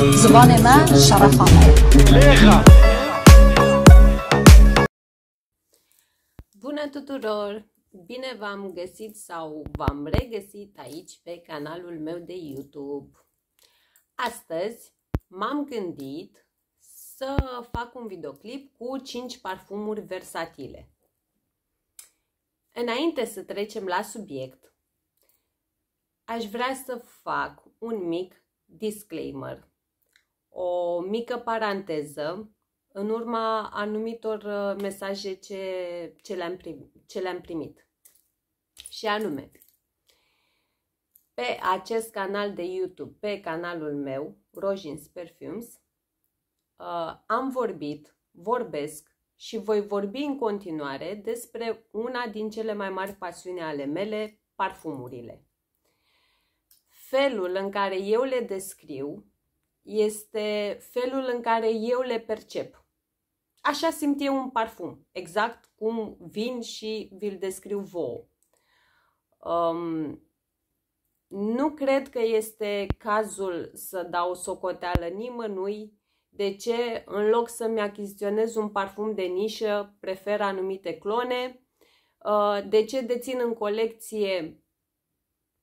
زبان من Bună tuturor! Bine v-am găsit sau v-am regăsit aici pe canalul meu de YouTube. Astăzi m-am gândit să fac un videoclip cu 5 parfumuri versatile. Înainte să trecem la subiect, aș vrea să fac un mic disclaimer o mică paranteză în urma anumitor uh, mesaje ce, ce le-am primit, ce le primit. Și anume, pe acest canal de YouTube, pe canalul meu, Rojins Perfumes, uh, am vorbit, vorbesc și voi vorbi în continuare despre una din cele mai mari pasiuni ale mele, parfumurile. Felul în care eu le descriu este felul în care eu le percep. Așa simt eu un parfum, exact cum vin și vi-l descriu vouă. Um, nu cred că este cazul să dau socoteală nimănui de ce, în loc să-mi achiziționez un parfum de nișă, prefer anumite clone, uh, de ce dețin în colecție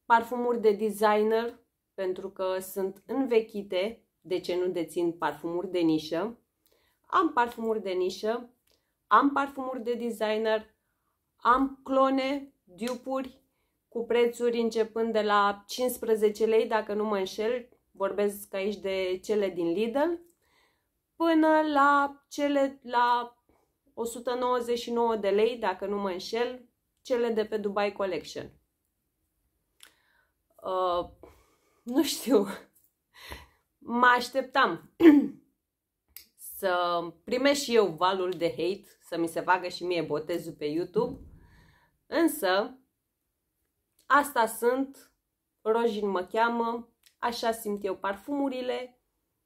parfumuri de designer, pentru că sunt învechite de ce nu dețin parfumuri de nișă, am parfumuri de nișă, am parfumuri de designer, am clone, dupuri cu prețuri începând de la 15 lei, dacă nu mă înșel, vorbesc aici de cele din Lidl, până la cele la 199 de lei, dacă nu mă înșel, cele de pe Dubai Collection. Uh, nu știu, mă așteptam să primești și eu valul de hate, să mi se facă și mie botezul pe YouTube, însă asta sunt, Rojin mă cheamă, așa simt eu parfumurile,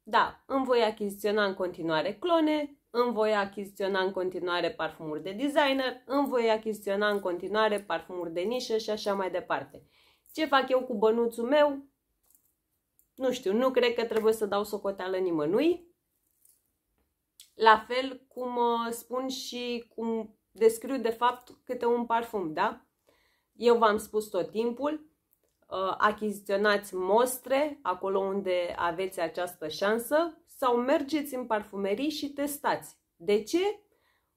da, îmi voi achiziționa în continuare clone, îmi voi achiziționa în continuare parfumuri de designer, îmi voi achiziționa în continuare parfumuri de nișă și așa mai departe. Ce fac eu cu bănuțul meu? nu știu, nu cred că trebuie să dau socoteală nimănui. La fel cum uh, spun și cum descriu de fapt câte un parfum, da? Eu v-am spus tot timpul, uh, achiziționați mostre acolo unde aveți această șansă sau mergeți în parfumerii și testați. De ce?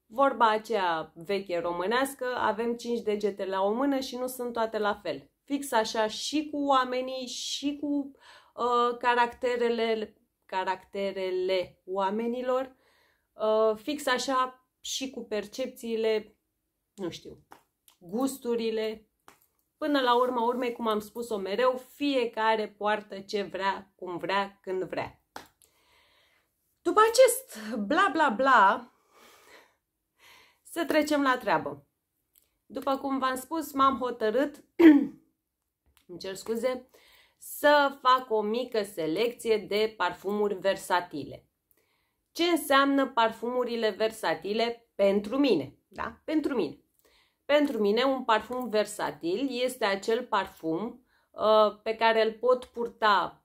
Vorba aceea veche românească, avem 5 degete la o mână și nu sunt toate la fel. Fix așa și cu oamenii, și cu uh, Uh, caracterele, caracterele oamenilor, uh, fix așa și cu percepțiile, nu știu, gusturile. Până la urma urmei, cum am spus-o mereu, fiecare poartă ce vrea, cum vrea, când vrea. După acest bla bla bla, să trecem la treabă. După cum v-am spus, m-am hotărât, îmi cer scuze, să fac o mică selecție de parfumuri versatile. Ce înseamnă parfumurile versatile pentru mine? Da? Pentru mine. Pentru mine, un parfum versatil este acel parfum uh, pe care îl pot purta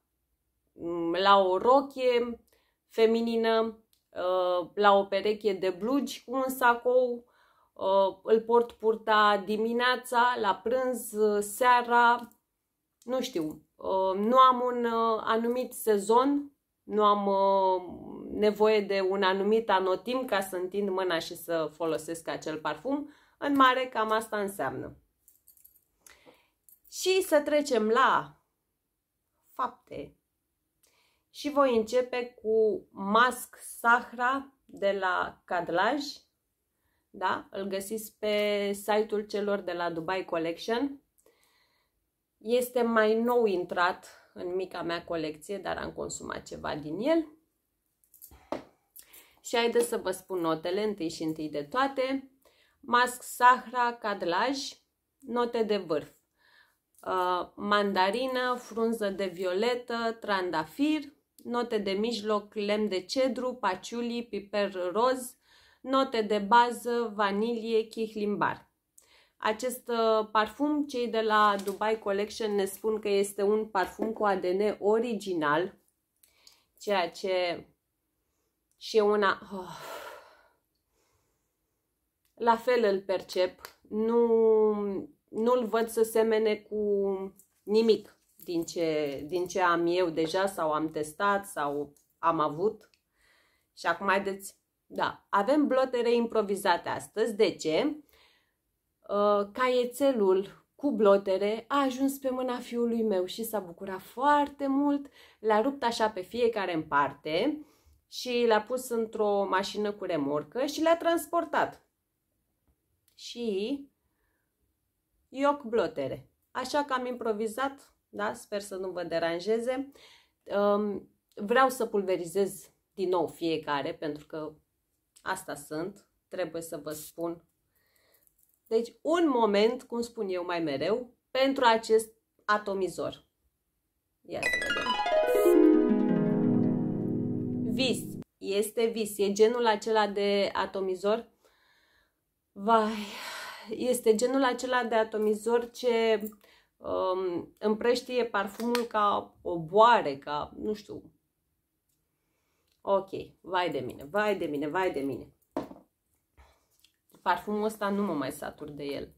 mm, la o rochie feminină, uh, la o pereche de blugi cu un sacou, uh, îl pot purta dimineața, la prânz, uh, seara, nu știu, Uh, nu am un uh, anumit sezon, nu am uh, nevoie de un anumit anotim ca să întind mâna și să folosesc acel parfum. În mare, cam asta înseamnă. Și să trecem la fapte. Și voi începe cu Mask Sahra de la Cadlaj. Da? Îl găsiți pe site-ul celor de la Dubai Collection. Este mai nou intrat în mica mea colecție, dar am consumat ceva din el. Și haideți să vă spun notele, întâi și întâi de toate. Mask Sahra Cadlaj, note de vârf. Uh, mandarină, frunză de violetă, trandafir, note de mijloc, lemn de cedru, paciuli, piper roz, note de bază, vanilie, chihlimbar. Acest uh, parfum, cei de la Dubai Collection ne spun că este un parfum cu ADN original, ceea ce și una... Oh. La fel îl percep, nu, nu-l văd să semene cu nimic din ce, din ce am eu deja sau am testat sau am avut. Și acum haideți, da, avem blotere improvizate astăzi. De ce? Uh, caietelul cu blotere a ajuns pe mâna fiului meu și s-a bucurat foarte mult, l-a rupt așa pe fiecare în parte și l-a pus într-o mașină cu remorcă și l-a transportat. Și ioc blotere. Așa că am improvizat, da? sper să nu vă deranjeze. Um, vreau să pulverizez din nou fiecare pentru că asta sunt, trebuie să vă spun deci un moment, cum spun eu mai mereu, pentru acest atomizor. Ia să vedem. Vis. Este vis. E genul acela de atomizor. Vai. Este genul acela de atomizor ce um, împrăștie parfumul ca o boare, ca, nu știu. Ok. Vai de mine, vai de mine, vai de mine. Parfumul ăsta nu mă mai satur de el.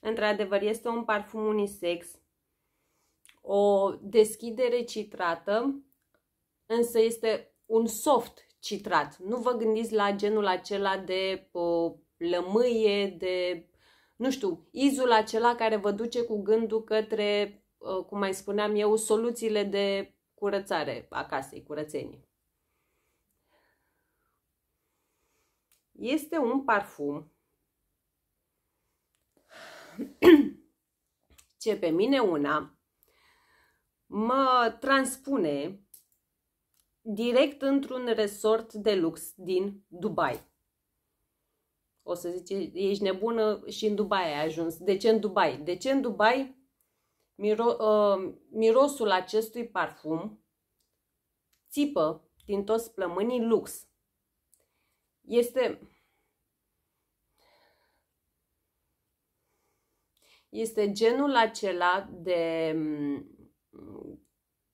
Într-adevăr, este un parfum unisex, o deschidere citrată, însă este un soft citrat. Nu vă gândiți la genul acela de o, lămâie, de, nu știu, izul acela care vă duce cu gândul către, uh, cum mai spuneam eu, soluțiile de curățare a casei, curățenii. Este un parfum ce pe mine una mă transpune direct într-un resort de lux din Dubai. O să zice, ești nebună și în Dubai ai ajuns. De ce în Dubai? De ce în Dubai miro, uh, mirosul acestui parfum țipă din toți plămânii lux este este genul acela de mm,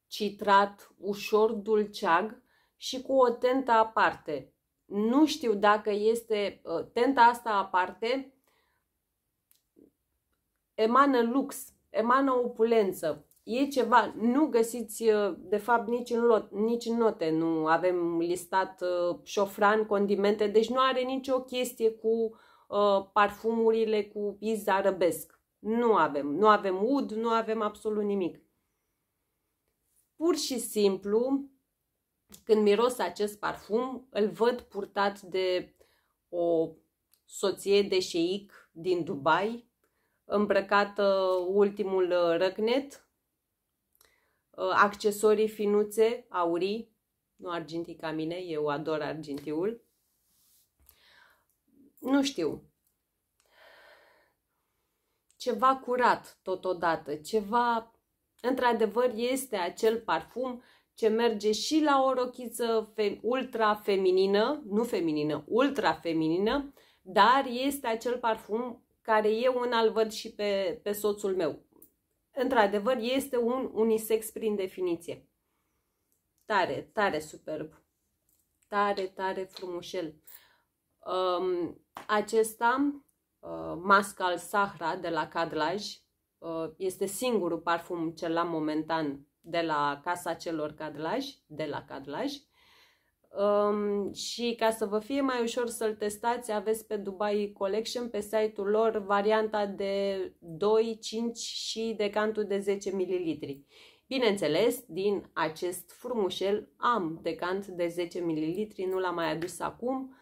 citrat ușor dulceag și cu o tentă aparte. Nu știu dacă este ă, tenta asta aparte emană lux, emană opulență. E ceva, nu găsiți, uh, de fapt, nici în, lot, nici în note, nu avem listat uh, șofran, condimente, deci nu are nicio chestie cu uh, parfumurile cu iz arabesc. Nu avem, nu avem ud, nu avem absolut nimic. Pur și simplu, când miros acest parfum, îl văd purtat de o soție de șeic din Dubai, îmbrăcată ultimul uh, răcnet, Uh, accesorii finuțe, aurii, nu argintii ca mine, eu ador argintiul. Nu știu. Ceva curat totodată, ceva... Într-adevăr, este acel parfum ce merge și la o rochiță ultra feminină, nu feminină, ultra feminină, dar este acel parfum care eu în al văd și pe, pe soțul meu. Într-adevăr, este un unisex prin definiție. Tare, tare superb. Tare, tare frumușel. Um, acesta, uh, masca al Sahra de la Cadlaj, uh, este singurul parfum cel la momentan de la Casa Celor Cadlaj, de la Cadlaj. Um, și ca să vă fie mai ușor să-l testați, aveți pe Dubai Collection pe site-ul lor varianta de 2, 5 și decantul de 10 ml. Bineînțeles, din acest frumușel am decant de 10 ml, nu l-am mai adus acum,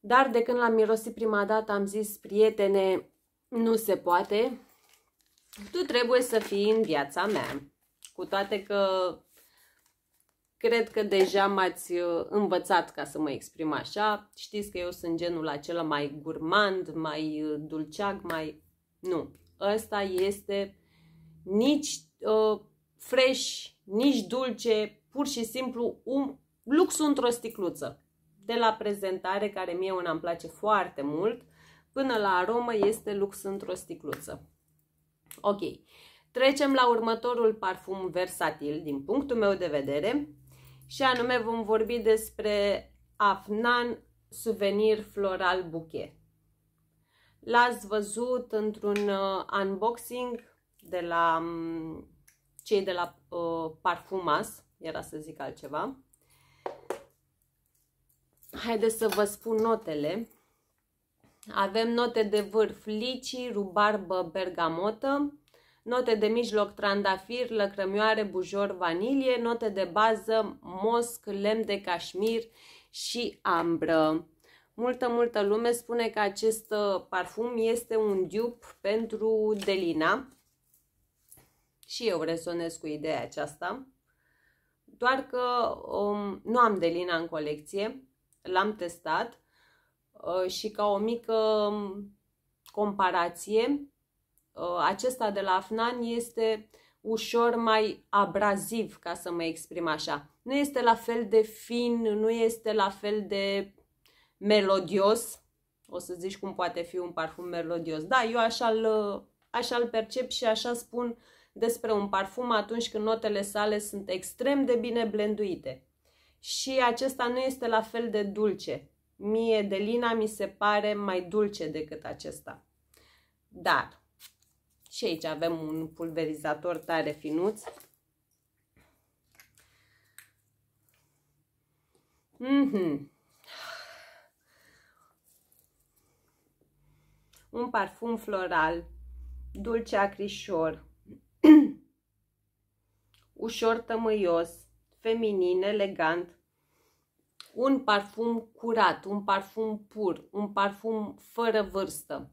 dar de când l-am mirosit prima dată am zis, prietene, nu se poate, tu trebuie să fii în viața mea. Cu toate că Cred că deja m-ați uh, învățat ca să mă exprim așa. Știți că eu sunt genul acela mai gurmand, mai uh, dulceag, mai... Nu. Ăsta este nici uh, fresh, nici dulce, pur și simplu un um, lux într-o sticluță. De la prezentare, care mie una îmi place foarte mult, până la aromă este lux într-o sticluță. Ok. Trecem la următorul parfum versatil din punctul meu de vedere, și anume vom vorbi despre afnan suvenir floral buchet. L-ați văzut într-un uh, unboxing de la mm, cei de la uh, Parfumas, era să zic altceva. Haideți să vă spun notele. Avem note de vârf licii, rubarbă, bergamotă, note de mijloc trandafir, lăcrămioare, bujor, vanilie, note de bază, mosc, lemn de cașmir și ambră. Multă, multă lume spune că acest uh, parfum este un dup pentru Delina și eu rezonez cu ideea aceasta, doar că um, nu am Delina în colecție, l-am testat uh, și ca o mică um, comparație, Uh, acesta de la Afnan este ușor mai abraziv, ca să mă exprim așa. Nu este la fel de fin, nu este la fel de melodios. O să zici cum poate fi un parfum melodios. Da, eu așa-l așa uh, percep și așa spun despre un parfum atunci când notele sale sunt extrem de bine blenduite. Și acesta nu este la fel de dulce. Mie de Lina mi se pare mai dulce decât acesta. Dar și aici avem un pulverizator tare finuț. Mm -hmm. Un parfum floral, dulce acrișor, ușor tămâios, feminin, elegant, un parfum curat, un parfum pur, un parfum fără vârstă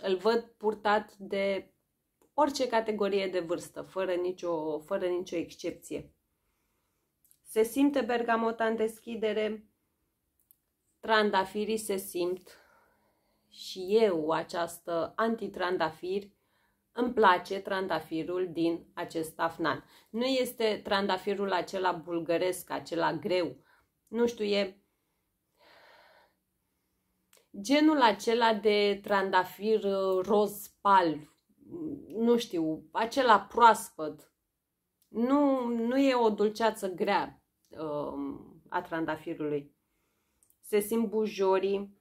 îl văd purtat de orice categorie de vârstă, fără nicio, fără nicio excepție. Se simte bergamota în deschidere, trandafirii se simt și eu această antitrandafir îmi place trandafirul din acest afnan. Nu este trandafirul acela bulgăresc, acela greu. Nu știu, e genul acela de trandafir uh, roz pal, mm, nu știu, acela proaspăt. Nu, nu e o dulceață grea um, a trandafirului. Se simt bujorii.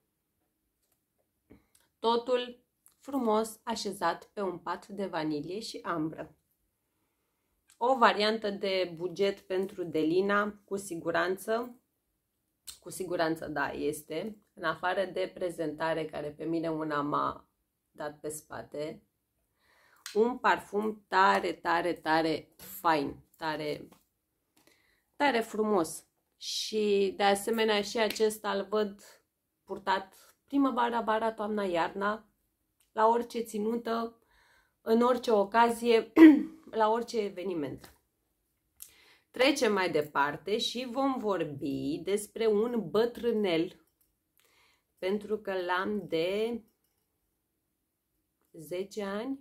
Totul frumos așezat pe un pat de vanilie și ambră. O variantă de buget pentru Delina, cu siguranță, cu siguranță da, este, în afară de prezentare care pe mine una m-a dat pe spate, un parfum tare, tare, tare fain, tare, tare frumos. Și de asemenea și acesta îl văd purtat primăvara, vara, toamna, iarna, la orice ținută, în orice ocazie, la orice eveniment. Trecem mai departe și vom vorbi despre un bătrânel, pentru că l-am de 10 ani,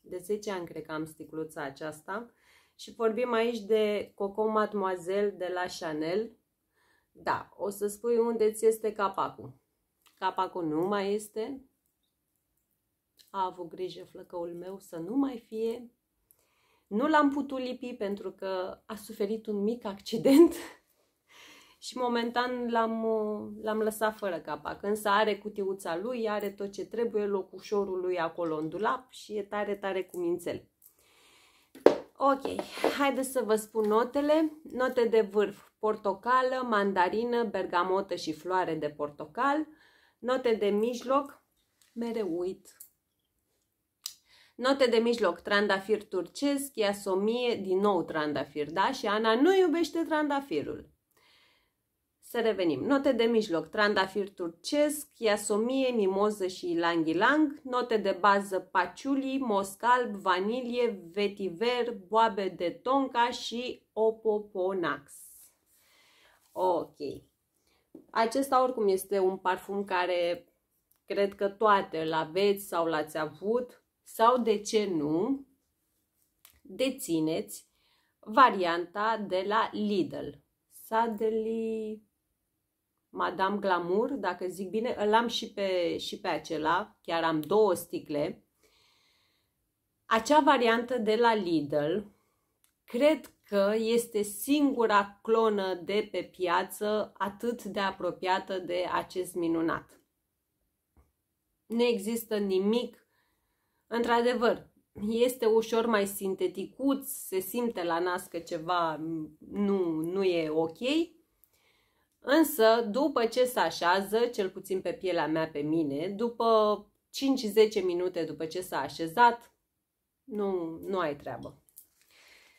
de 10 ani cred că am sticluța aceasta și vorbim aici de Coco Mademoiselle de la Chanel. Da, o să spui unde ți este capacul. Capacul nu mai este. A avut grijă flăcăul meu să nu mai fie nu l-am putut lipi pentru că a suferit un mic accident și momentan l-am, l-am lăsat fără capac, însă are cutiuța lui, are tot ce trebuie, locușorul lui acolo în dulap și e tare, tare cu mințel. Ok, haideți să vă spun notele. Note de vârf, portocală, mandarină, bergamotă și floare de portocal. Note de mijloc, mereu uit, Note de mijloc, trandafir turcesc, iasomie, din nou trandafir, da? Și Ana nu iubește trandafirul. Să revenim. Note de mijloc, trandafir turcesc, iasomie, mimoză și ilang-ilang. Note de bază, paciuli, moscalb, vanilie, vetiver, boabe de tonca și opoponax. Ok. Acesta oricum este un parfum care cred că toate îl aveți sau l-ați avut sau de ce nu dețineți varianta de la Lidl. Sadeli Madame Glamour, dacă zic bine, îl am și pe, și pe acela, chiar am două sticle. Acea variantă de la Lidl, cred că este singura clonă de pe piață atât de apropiată de acest minunat. Nu există nimic Într-adevăr, este ușor mai sinteticuț, se simte la nas că ceva nu, nu e ok, însă după ce se așează, cel puțin pe pielea mea pe mine, după 5-10 minute după ce s-a așezat, nu, nu ai treabă.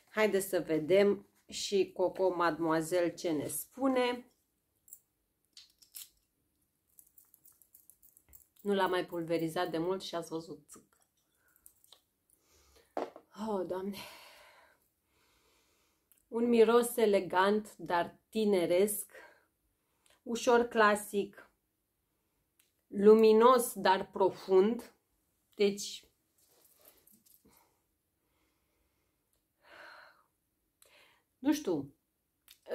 Haideți să vedem și Coco Mademoiselle ce ne spune. Nu l-a mai pulverizat de mult și ați văzut Oh, Doamne! Un miros elegant, dar tineresc, ușor clasic, luminos, dar profund. Deci, nu știu,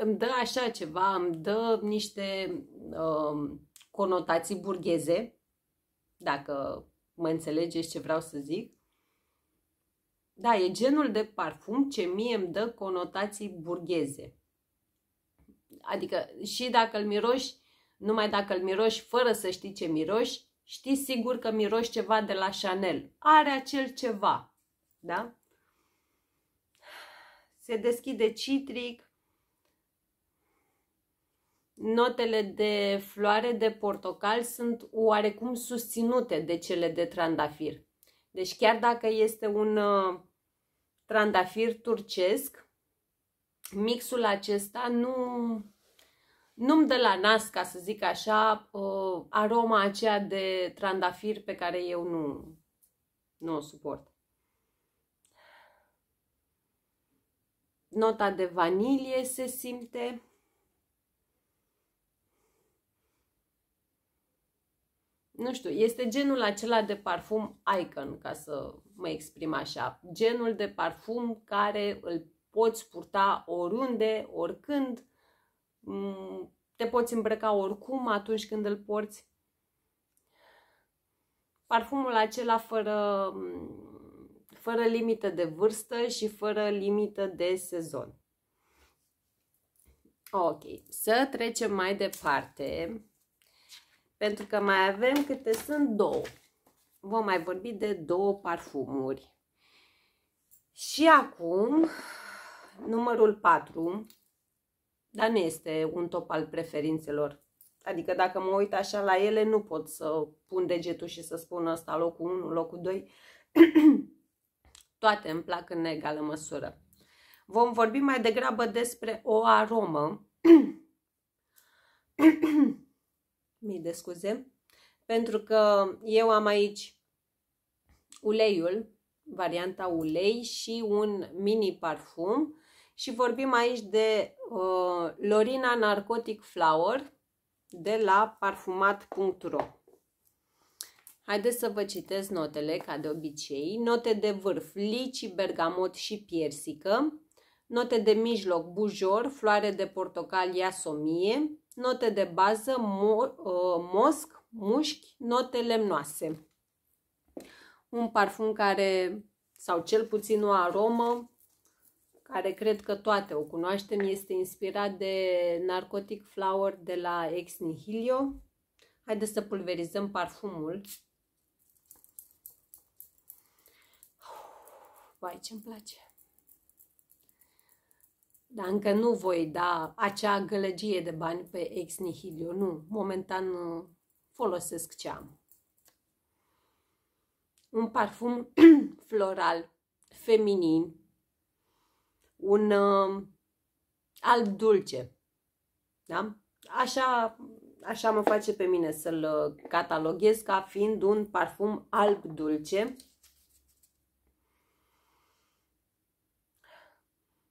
îmi dă așa ceva, îmi dă niște uh, conotații burgheze, dacă mă înțelegeți ce vreau să zic. Da, e genul de parfum ce mie îmi dă conotații burgheze. Adică și dacă îl miroși, numai dacă îl miroși fără să știi ce miroși, știi sigur că miroși ceva de la Chanel. Are acel ceva, da? Se deschide citric, notele de floare de portocal sunt oarecum susținute de cele de trandafir. Deci chiar dacă este un uh, trandafir turcesc. Mixul acesta nu, nu-mi dă la nas, ca să zic așa, uh, aroma aceea de trandafir pe care eu nu, nu o suport. Nota de vanilie se simte. Nu știu, este genul acela de parfum Icon, ca să mă exprim așa, genul de parfum care îl poți purta oriunde, oricând, mm, te poți îmbrăca oricum atunci când îl porți. Parfumul acela fără, mm, fără limită de vârstă și fără limită de sezon. Ok, să trecem mai departe, pentru că mai avem câte sunt două vom mai vorbi de două parfumuri. Și acum, numărul 4, dar nu este un top al preferințelor. Adică dacă mă uit așa la ele, nu pot să pun degetul și să spun ăsta locul 1, locul 2. Toate îmi plac în egală măsură. Vom vorbi mai degrabă despre o aromă. Mii de scuze pentru că eu am aici uleiul, varianta ulei și un mini parfum și vorbim aici de uh, Lorina Narcotic Flower de la parfumat.ro Haideți să vă citesc notele, ca de obicei. Note de vârf, lici, bergamot și piersică. Note de mijloc, bujor, floare de portocal, iasomie. Note de bază, mo uh, mosc, mușchi, note lemnoase. Un parfum care, sau cel puțin o aromă, care cred că toate o cunoaștem, este inspirat de Narcotic Flower de la Ex Nihilio. Haideți să pulverizăm parfumul. Vai, ce-mi place! Dar încă nu voi da acea gălăgie de bani pe Ex Nihilio, nu. Momentan folosesc ce am. Un parfum floral, feminin, un uh, alb dulce. Da? Așa, așa mă face pe mine să-l uh, cataloghez ca fiind un parfum alb dulce.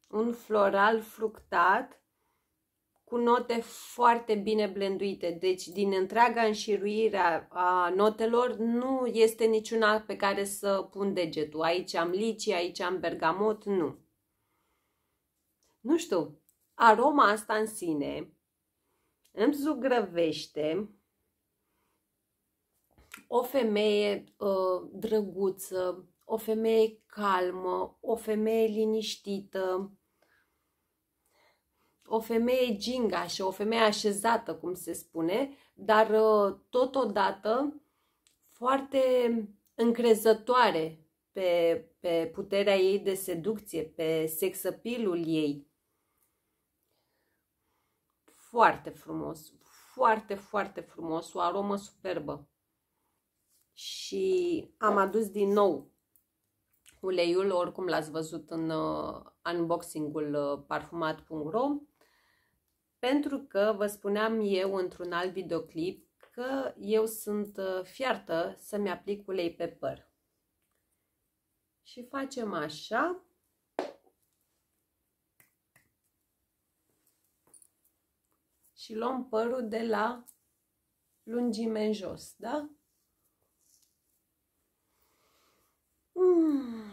Un floral fructat cu note foarte bine blenduite. Deci, din întreaga înșiruire a notelor, nu este niciuna pe care să pun degetul. Aici am lici, aici am bergamot, nu. Nu știu, aroma asta în sine îmi zugrăvește o femeie uh, drăguță, o femeie calmă, o femeie liniștită, o femeie și o femeie așezată, cum se spune, dar uh, totodată foarte încrezătoare pe, pe puterea ei de seducție, pe sexapilul ei. Foarte frumos, foarte, foarte frumos, o aromă superbă. Și am adus din nou uleiul, oricum l-ați văzut în uh, unboxingul uh, parfumat.ro pentru că vă spuneam eu într-un alt videoclip că eu sunt uh, fiartă să-mi aplic ulei pe păr. Și facem așa. Și luăm părul de la lungime în jos, da? Mm.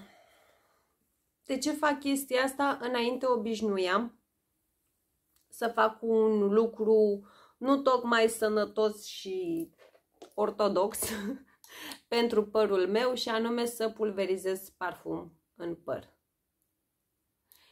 De ce fac chestia asta? Înainte obișnuiam să fac un lucru nu tocmai sănătos și ortodox pentru părul meu și anume să pulverizez parfum în păr.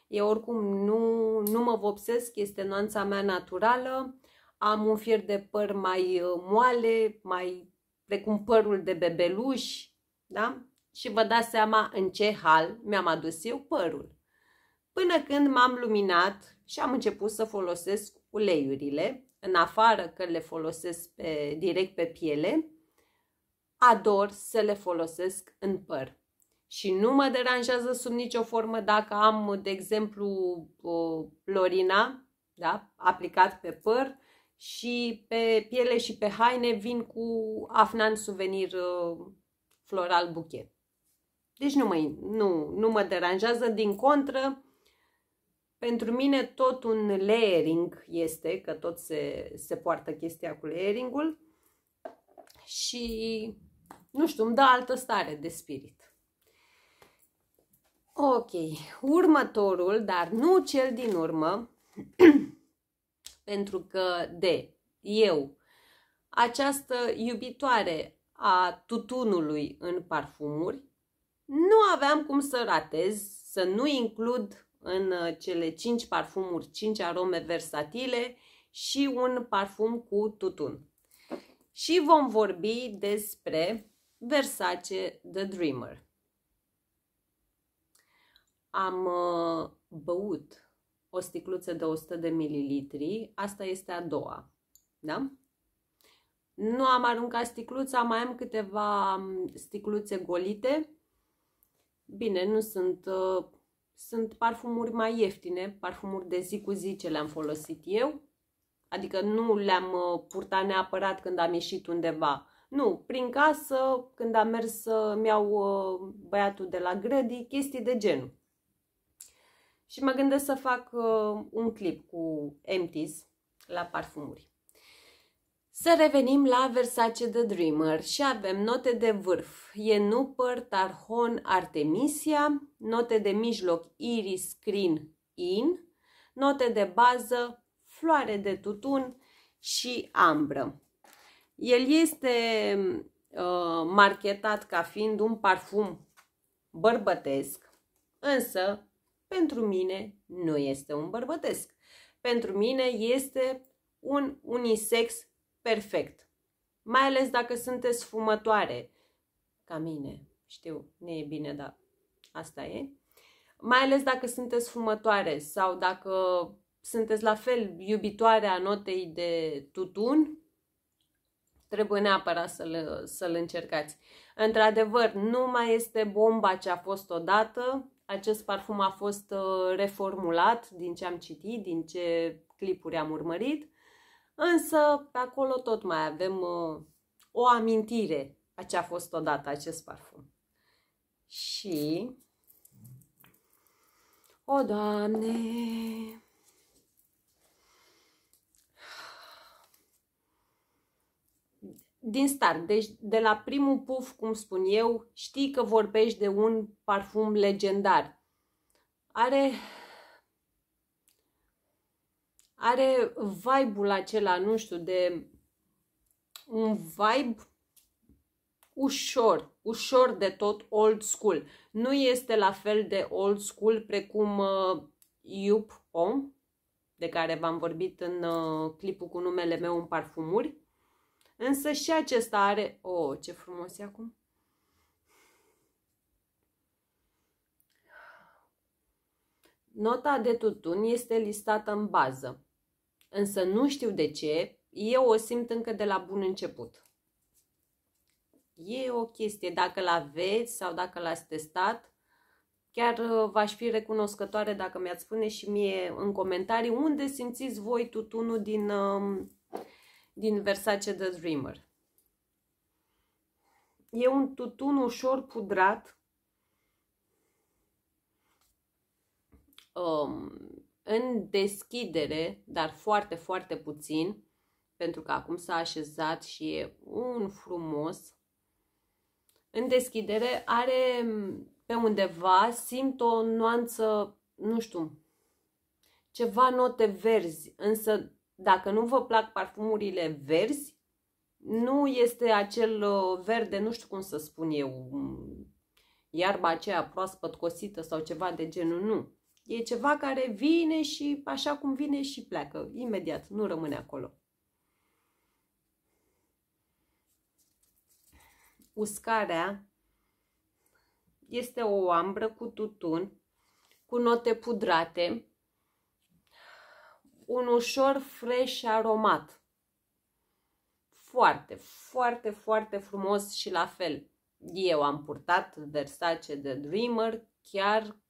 Eu oricum nu, nu mă vopsesc, este nuanța mea naturală, am un fir de păr mai uh, moale, mai precum părul de bebeluș, da? Și vă dați seama în ce hal mi-am adus eu părul. Până când m-am luminat și am început să folosesc uleiurile, în afară că le folosesc pe, direct pe piele, ador să le folosesc în păr. Și nu mă deranjează sub nicio formă dacă am, de exemplu, florina, da? aplicat pe păr și pe piele și pe haine vin cu afnan suvenir uh, floral buchet. Deci nu mă, nu, nu mă deranjează, din contră, pentru mine tot un layering este, că tot se, se poartă chestia cu layering-ul și, nu știu, îmi dă altă stare de spirit. Ok, următorul, dar nu cel din urmă, pentru că de eu, această iubitoare a tutunului în parfumuri, nu aveam cum să ratez, să nu includ în uh, cele 5 parfumuri, 5 arome versatile și un parfum cu tutun. Și vom vorbi despre Versace The Dreamer. Am uh, băut o sticluță de 100 de mililitri, asta este a doua, da? Nu am aruncat sticluța, mai am câteva um, sticluțe golite. Bine, nu sunt uh, sunt parfumuri mai ieftine, parfumuri de zi cu zi ce le-am folosit eu, adică nu le-am uh, purtat neapărat când am ieșit undeva. Nu, prin casă, când am mers să-mi iau uh, băiatul de la grădii, chestii de genul. Și mă gândesc să fac uh, un clip cu empties la parfumuri. Să revenim la Versace The Dreamer și avem note de vârf. E nupăr, tarhon, artemisia, note de mijloc, iris, green, in, note de bază, floare de tutun și ambră. El este uh, marketat ca fiind un parfum bărbătesc, însă pentru mine nu este un bărbătesc. Pentru mine este un unisex perfect. Mai ales dacă sunteți fumătoare, ca mine, știu, ne e bine, dar asta e. Mai ales dacă sunteți fumătoare sau dacă sunteți la fel iubitoare a notei de tutun, trebuie neapărat să-l, să încercați. Într-adevăr, nu mai este bomba ce a fost odată, acest parfum a fost uh, reformulat din ce am citit, din ce clipuri am urmărit Însă, pe acolo tot mai avem uh, o amintire a ce a fost odată acest parfum. Și... O, Doamne! Din start, deci de la primul puf, cum spun eu, știi că vorbești de un parfum legendar. Are are vibe-ul acela, nu știu, de un vibe ușor, ușor de tot old school. Nu este la fel de old school precum uh, Yup Om, de care v-am vorbit în uh, clipul cu numele meu în parfumuri. Însă și acesta are... Oh, ce frumos e acum! Nota de tutun este listată în bază însă nu știu de ce, eu o simt încă de la bun început. E o chestie, dacă l-aveți sau dacă l-ați testat, chiar uh, v-aș fi recunoscătoare dacă mi-ați spune și mie în comentarii unde simțiți voi tutunul din, um, din Versace The Dreamer. E un tutun ușor pudrat, um, în deschidere, dar foarte, foarte puțin, pentru că acum s-a așezat și e un frumos. În deschidere are mm, pe undeva, simt o nuanță, nu știu, ceva note verzi, însă dacă nu vă plac parfumurile verzi, nu este acel uh, verde, nu știu cum să spun eu, mm, iarba aceea proaspăt cosită sau ceva de genul, nu E ceva care vine și așa cum vine și pleacă, imediat, nu rămâne acolo. Uscarea este o ambră cu tutun, cu note pudrate, un ușor fresh aromat. Foarte, foarte, foarte frumos și la fel. Eu am purtat Versace de Dreamer chiar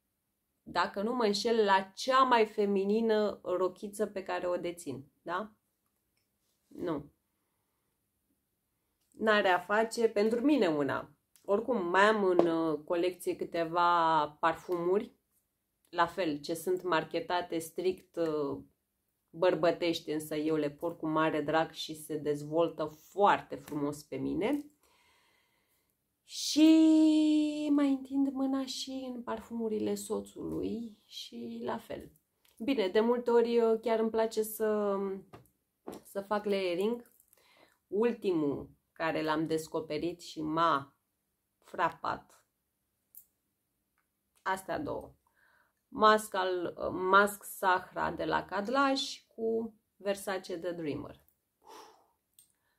dacă nu mă înșel, la cea mai feminină rochiță pe care o dețin, da? Nu. N-are a face, pentru mine una. Oricum, mai am în uh, colecție câteva parfumuri, la fel, ce sunt marketate strict uh, bărbătești, însă eu le port cu mare drag și se dezvoltă foarte frumos pe mine. Și mai întind mâna și în parfumurile soțului și la fel. Bine, de multe ori uh, chiar îmi place să, um, să fac layering. Ultimul care l-am descoperit și m-a frapat. Astea două. Mask, al, uh, mask Sahra de la Cadlaș cu Versace de Dreamer.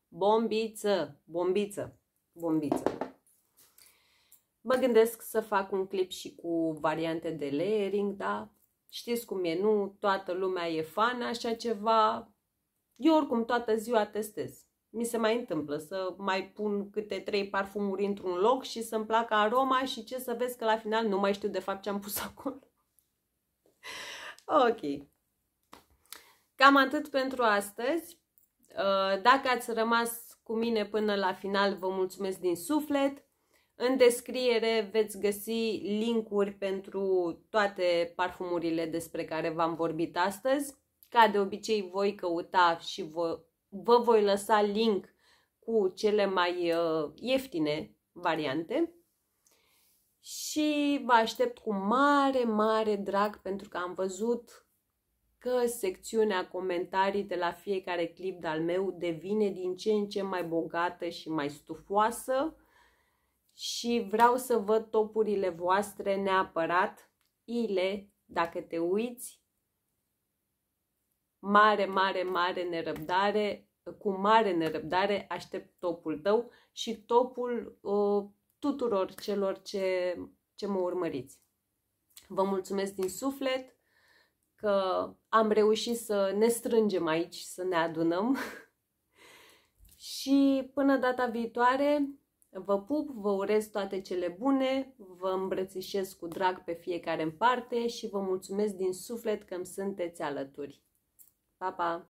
Bombiță, bombiță, bombiță. Mă gândesc să fac un clip și cu variante de layering, da? Știți cum e, nu toată lumea e fan așa ceva. Eu oricum toată ziua testez. Mi se mai întâmplă să mai pun câte trei parfumuri într-un loc și să-mi placă aroma și ce să vezi că la final nu mai știu de fapt ce am pus acolo. ok. Cam atât pentru astăzi. Uh, dacă ați rămas cu mine până la final, vă mulțumesc din suflet. În descriere veți găsi linkuri pentru toate parfumurile despre care v-am vorbit astăzi. Ca de obicei voi căuta și vă, vă voi lăsa link cu cele mai uh, ieftine variante și vă aștept cu mare, mare drag pentru că am văzut că secțiunea comentarii de la fiecare clip de-al meu devine din ce în ce mai bogată și mai stufoasă și vreau să văd topurile voastre neapărat, ile, dacă te uiți, mare, mare, mare nerăbdare, cu mare nerăbdare aștept topul tău și topul uh, tuturor celor ce, ce mă urmăriți. Vă mulțumesc din suflet că am reușit să ne strângem aici, să ne adunăm și până data viitoare Vă pup, vă urez toate cele bune, vă îmbrățișez cu drag pe fiecare în parte și vă mulțumesc din suflet că îmi sunteți alături. Pa, pa!